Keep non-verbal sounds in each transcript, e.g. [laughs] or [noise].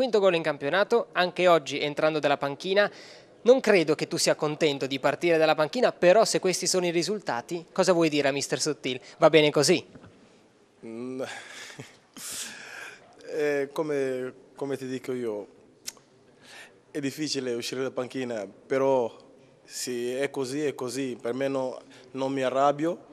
Quinto gol in campionato, anche oggi entrando dalla panchina. Non credo che tu sia contento di partire dalla panchina, però se questi sono i risultati, cosa vuoi dire a mister Sottil? Va bene così? Mm, [laughs] eh, come, come ti dico io, è difficile uscire dalla panchina, però sì, è così, è così. Per me no, non mi arrabbio,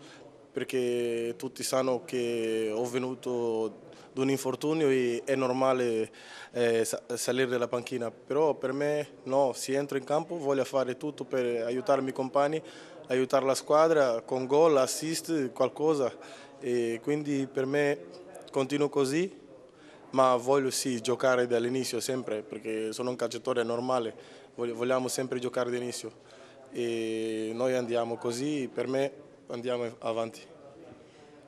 perché tutti sanno che ho venuto da un infortunio e è normale eh, salire dalla panchina, però per me no, si entra in campo, voglio fare tutto per aiutare i miei compagni, aiutare la squadra con gol, assist, qualcosa e quindi per me continuo così ma voglio sì giocare dall'inizio sempre perché sono un calciatore normale, vogliamo sempre giocare dall'inizio e noi andiamo così, per me andiamo avanti.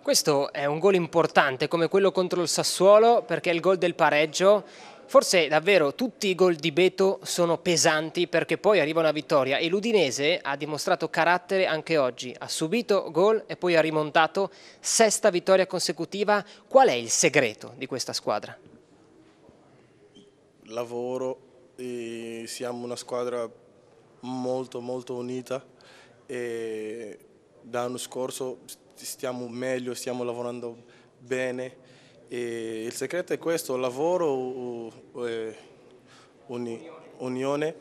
Questo è un gol importante come quello contro il Sassuolo perché è il gol del pareggio. Forse davvero tutti i gol di Beto sono pesanti perché poi arriva una vittoria e l'Udinese ha dimostrato carattere anche oggi. Ha subito gol e poi ha rimontato sesta vittoria consecutiva. Qual è il segreto di questa squadra? Lavoro, siamo una squadra molto molto unita e l'anno scorso stiamo meglio, stiamo lavorando bene. E il segreto è questo, lavoro, unione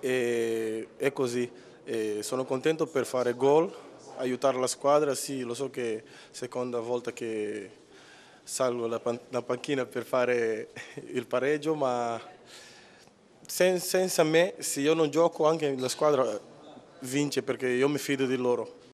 e è così. E sono contento per fare gol, aiutare la squadra, sì, lo so che è la seconda volta che salgo la, panchina per fare [laughs] il pareggio, ma senza me, se io non gioco, anche la squadra vince perché io mi fido di loro.